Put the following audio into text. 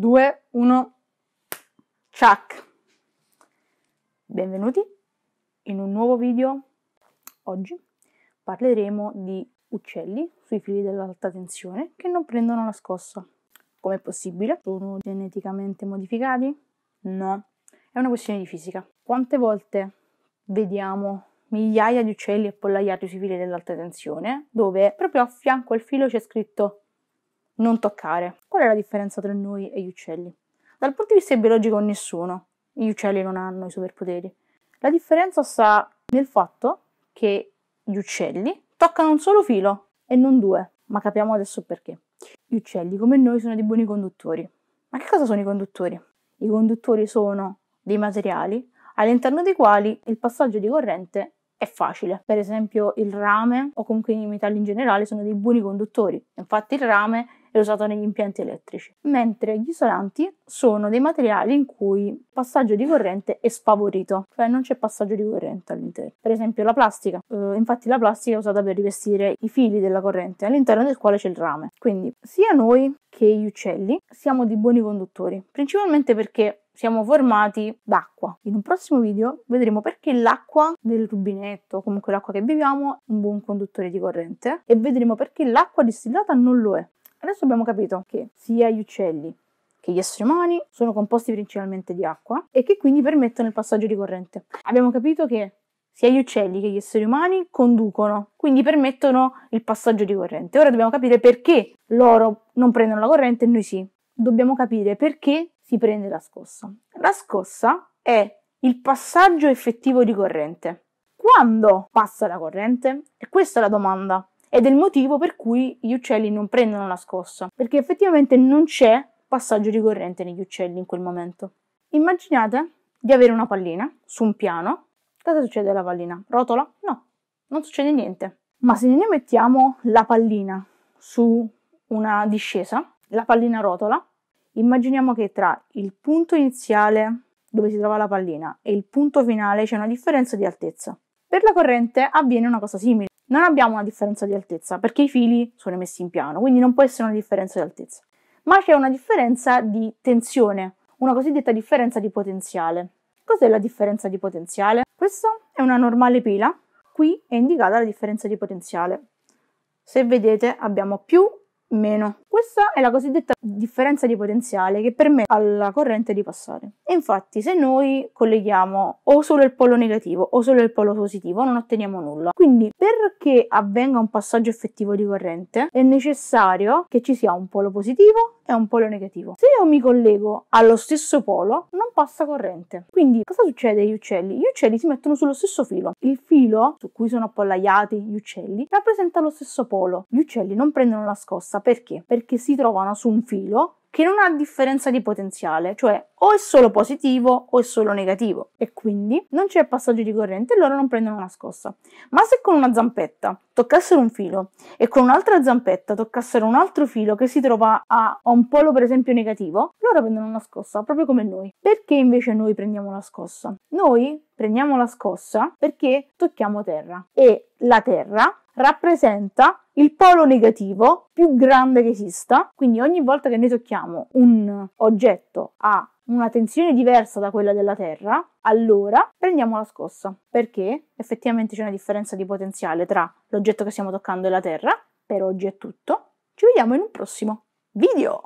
2, 1, ciak! Benvenuti in un nuovo video. Oggi parleremo di uccelli sui fili dell'alta tensione che non prendono la scossa. Com'è possibile? Sono geneticamente modificati? No, è una questione di fisica. Quante volte vediamo migliaia di uccelli appollaiati sui fili dell'alta tensione dove proprio a fianco al filo c'è scritto non toccare. Qual è la differenza tra noi e gli uccelli? Dal punto di vista biologico nessuno. Gli uccelli non hanno i superpoteri. La differenza sta nel fatto che gli uccelli toccano un solo filo e non due, ma capiamo adesso perché. Gli uccelli, come noi, sono dei buoni conduttori. Ma che cosa sono i conduttori? I conduttori sono dei materiali all'interno dei quali il passaggio di corrente è facile. Per esempio il rame o comunque i metalli in generale sono dei buoni conduttori. Infatti il rame è usato negli impianti elettrici, mentre gli isolanti sono dei materiali in cui il passaggio di corrente è sfavorito, cioè non c'è passaggio di corrente all'interno. Per esempio la plastica, eh, infatti la plastica è usata per rivestire i fili della corrente, all'interno del quale c'è il rame. Quindi sia noi che gli uccelli siamo di buoni conduttori, principalmente perché siamo formati d'acqua. In un prossimo video vedremo perché l'acqua del rubinetto, comunque l'acqua che beviamo, è un buon conduttore di corrente e vedremo perché l'acqua distillata non lo è. Adesso abbiamo capito che sia gli uccelli che gli esseri umani sono composti principalmente di acqua e che quindi permettono il passaggio di corrente. Abbiamo capito che sia gli uccelli che gli esseri umani conducono, quindi permettono il passaggio di corrente. Ora dobbiamo capire perché loro non prendono la corrente e noi sì. Dobbiamo capire perché si prende la scossa. La scossa è il passaggio effettivo di corrente. Quando passa la corrente? E questa è la domanda ed è il motivo per cui gli uccelli non prendono la scossa, perché effettivamente non c'è passaggio di corrente negli uccelli in quel momento. Immaginate di avere una pallina su un piano. Cosa succede alla pallina? Rotola? No, non succede niente. Ma se noi mettiamo la pallina su una discesa, la pallina rotola, immaginiamo che tra il punto iniziale dove si trova la pallina e il punto finale c'è una differenza di altezza. Per la corrente avviene una cosa simile non abbiamo una differenza di altezza perché i fili sono messi in piano, quindi non può essere una differenza di altezza. Ma c'è una differenza di tensione, una cosiddetta differenza di potenziale. Cos'è la differenza di potenziale? Questa è una normale pila, qui è indicata la differenza di potenziale. Se vedete abbiamo più meno. Questa è la cosiddetta differenza di potenziale che permette alla corrente di passare. E infatti se noi colleghiamo o solo il polo negativo o solo il polo positivo non otteniamo nulla. Quindi perché avvenga un passaggio effettivo di corrente è necessario che ci sia un polo positivo e un polo negativo. Se io mi collego allo stesso polo non passa corrente. Quindi cosa succede agli uccelli? Gli uccelli si mettono sullo stesso filo. Il filo su cui sono appollaiati gli uccelli rappresenta lo stesso polo. Gli uccelli non prendono la scossa perché? Perché si trovano su un filo che non ha differenza di potenziale, cioè o è solo positivo o è solo negativo e quindi non c'è passaggio di corrente e loro non prendono una scossa. Ma se con una zampetta toccassero un filo e con un'altra zampetta toccassero un altro filo che si trova a un polo per esempio negativo, loro prendono una scossa proprio come noi. Perché invece noi prendiamo la scossa? Noi prendiamo la scossa perché tocchiamo terra e la terra rappresenta il polo negativo più grande che esista, quindi ogni volta che noi tocchiamo un oggetto a una tensione diversa da quella della Terra, allora prendiamo la scossa, perché effettivamente c'è una differenza di potenziale tra l'oggetto che stiamo toccando e la Terra. Per oggi è tutto, ci vediamo in un prossimo video!